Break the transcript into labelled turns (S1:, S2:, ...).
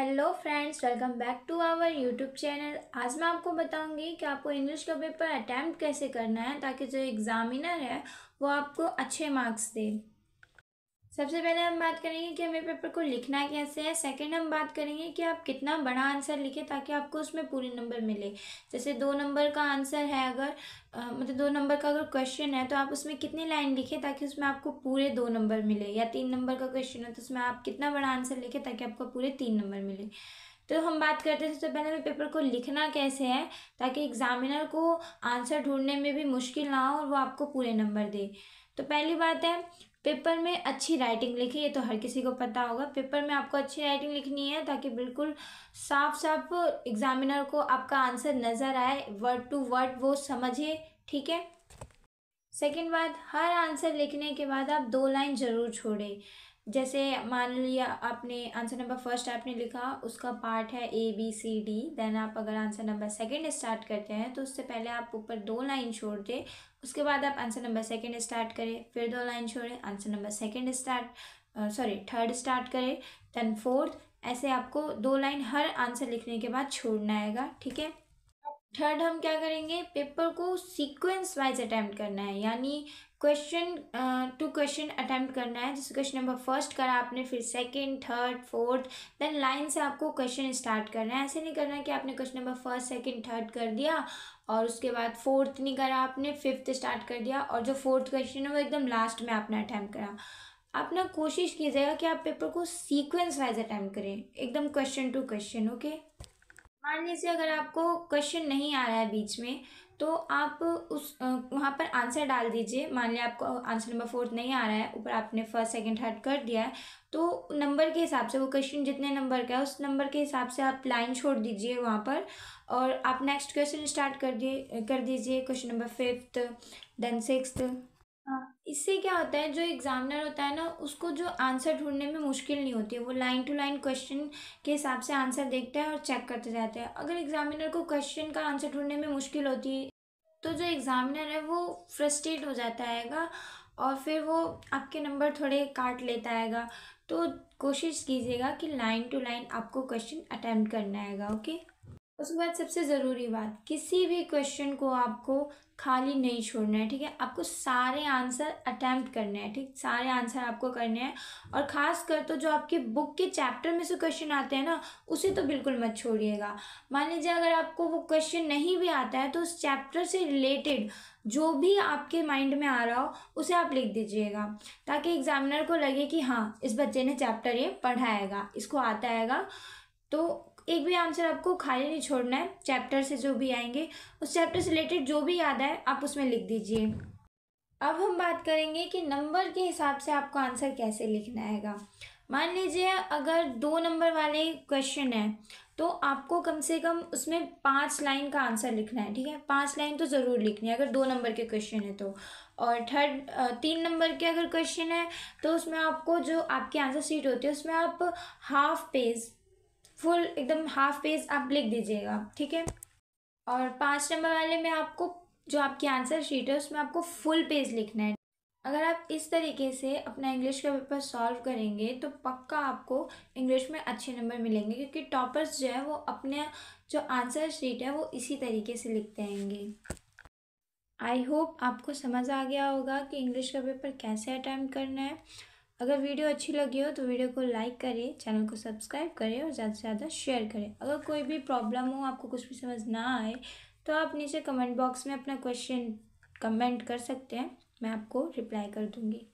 S1: hello friends welcome back to our YouTube channel आज मैं आपको बताऊंगी कि आपको इंग्लिश का पेपर अटैम्प्ट कैसे करना है ताकि जो एग्ज़ामिनर है वो आपको अच्छे मार्क्स दे सबसे पहले हम बात करेंगे कि हमें पेपर को लिखना कैसे है सेकंड हम बात करेंगे कि आप कितना बड़ा आंसर लिखें ताकि आपको उसमें पूरे नंबर मिले जैसे दो नंबर का आंसर है अगर आ, मतलब दो नंबर का अगर क्वेश्चन है तो आप उसमें कितनी लाइन लिखें ताकि उसमें आपको पूरे दो नंबर मिले या तीन नंबर का क्वेश्चन है तो उसमें आप कितना बड़ा आंसर लिखें ताकि आपको पूरे तीन नंबर मिले तो हम बात करते हैं सबसे पहले हमें पेपर को लिखना कैसे है ताकि एग्जामिनर को आंसर ढूंढने में भी मुश्किल ना हो और वो आपको पूरे नंबर दे तो पहली बात है पेपर में अच्छी राइटिंग लिखे ये तो हर किसी को पता होगा पेपर में आपको अच्छी राइटिंग लिखनी है ताकि बिल्कुल साफ साफ एग्जामिनर को आपका आंसर नज़र आए वर्ड टू वर्ड वो समझे ठीक है सेकेंड बात हर आंसर लिखने के बाद आप दो लाइन ज़रूर छोड़ें जैसे मान लिया आपने आंसर नंबर फर्स्ट आपने लिखा उसका पार्ट है A B C D then आप अगर आंसर नंबर सेकंड स्टार्ट करते हैं तो उससे पहले आप ऊपर दो लाइन छोड़ दें उसके बाद आप आंसर नंबर सेकंड स्टार्ट करें फिर दो लाइन छोड़ें answer number second start sorry third start करें देन फोर्थ ऐसे आपको दो लाइन हर आंसर लिखने के बाद छोड़ना आएगा ठीक है थर्ड हम क्या करेंगे पेपर को सीक्वेंस वाइज अटैम्प्ट करना है यानी क्वेश्चन टू क्वेश्चन अटैम्प्ट करना है जैसे क्वेश्चन नंबर फर्स्ट करा आपने फिर second third fourth then line से आपको क्वेश्चन स्टार्ट करना है ऐसे नहीं करना है कि आपने question number first second third कर दिया और उसके बाद फोर्थ नहीं करा आपने फिफ्थ स्टार्ट कर दिया और जो फोर्थ क्वेश्चन है वो एकदम लास्ट में आपने अटैम्प्ट करा आप ना कोशिश कीजिएगा कि आप पेपर को सीक्वेंस वाइज अटैम्प्ट करें एकदम क्वेश्चन टू क्वेश्चन ओके मान लीजिए अगर आपको क्वेश्चन नहीं आ रहा है बीच में तो आप उस वहाँ पर आंसर डाल दीजिए मान लिया आपको आंसर नंबर फोर्थ नहीं आ रहा है ऊपर आपने फर्स्ट सेकंड थर्ड कर दिया है तो नंबर के हिसाब से वो क्वेश्चन जितने नंबर का है उस नंबर के हिसाब से आप लाइन छोड़ दीजिए वहाँ पर और आप नेक्स्ट क्वेश्चन स्टार्ट कर दिए कर दीजिए question number fifth then sixth हाँ इससे क्या होता है जो एग्ज़ामिनर होता है ना उसको जो आंसर ढूंढने में मुश्किल नहीं होती है वो लाइन टू लाइन क्वेश्चन के हिसाब से आंसर देखता है और चेक करते जाते हैं अगर एग्ज़ामिनर को क्वेश्चन का आंसर ढूंढने में मुश्किल होती है तो जो एग्ज़ामिनर है वो फ्रस्ट्रेट हो जाता है और फिर वो आपके नंबर थोड़े काट लेता हैगा तो कोशिश कीजिएगा कि लाइन टू लाइन आपको क्वेश्चन अटैम्प्ट करना है ओके उसके बाद सबसे ज़रूरी बात किसी भी क्वेश्चन को आपको खाली नहीं छोड़ना है ठीक है आपको सारे आंसर अटैम्प्ट करने हैं ठीक सारे आंसर आपको करने हैं और ख़ास कर तो जो आपके बुक के चैप्टर में से क्वेश्चन आते हैं ना उसे तो बिल्कुल मत छोड़िएगा मान लीजिए अगर आपको वो क्वेश्चन नहीं भी आता है तो उस चैप्टर से रिलेटेड जो भी आपके माइंड में आ रहा हो उसे आप लिख दीजिएगा ताकि एग्जामिनर को लगे कि हाँ इस बच्चे ने चैप्टर ये पढ़ाएगा इसको आता आएगा तो एक भी आंसर आपको खाली नहीं छोड़ना है चैप्टर से जो भी आएंगे उस चैप्टर से रिलेटेड जो भी याद आए आप उसमें लिख दीजिए अब हम बात करेंगे कि नंबर के हिसाब से आपको आंसर कैसे लिखना आएगा मान लीजिए अगर दो नंबर वाले क्वेश्चन है तो आपको कम से कम उसमें पाँच लाइन का आंसर लिखना है ठीक है पाँच लाइन तो ज़रूर लिखनी है अगर दो नंबर के क्वेश्चन है तो और थर्ड तीन नंबर के अगर क्वेश्चन है तो उसमें आपको जो आपकी आंसर सीट होती है उसमें आप हाफ पेज फुल एकदम हाफ पेज आप लिख दीजिएगा ठीक है और पाँच नंबर वाले में आपको जो आपकी आंसर शीट है उसमें आपको फुल पेज लिखना है अगर आप इस तरीके से अपना इंग्लिश का पेपर सॉल्व करेंगे तो पक्का आपको इंग्लिश में अच्छे नंबर मिलेंगे क्योंकि टॉपर्स जो है वो अपने जो आंसर शीट है वो इसी तरीके से लिखते आएंगे आई होप आपको समझ आ गया होगा कि इंग्लिश का पेपर कैसे अटैम्प्ट करना है अगर वीडियो अच्छी लगी हो तो वीडियो को लाइक करें चैनल को सब्सक्राइब करें और ज़्यादा से ज़्यादा शेयर करें अगर कोई भी प्रॉब्लम हो आपको कुछ भी समझ ना आए तो आप नीचे कमेंट बॉक्स में अपना क्वेश्चन कमेंट कर सकते हैं मैं आपको रिप्लाई कर दूँगी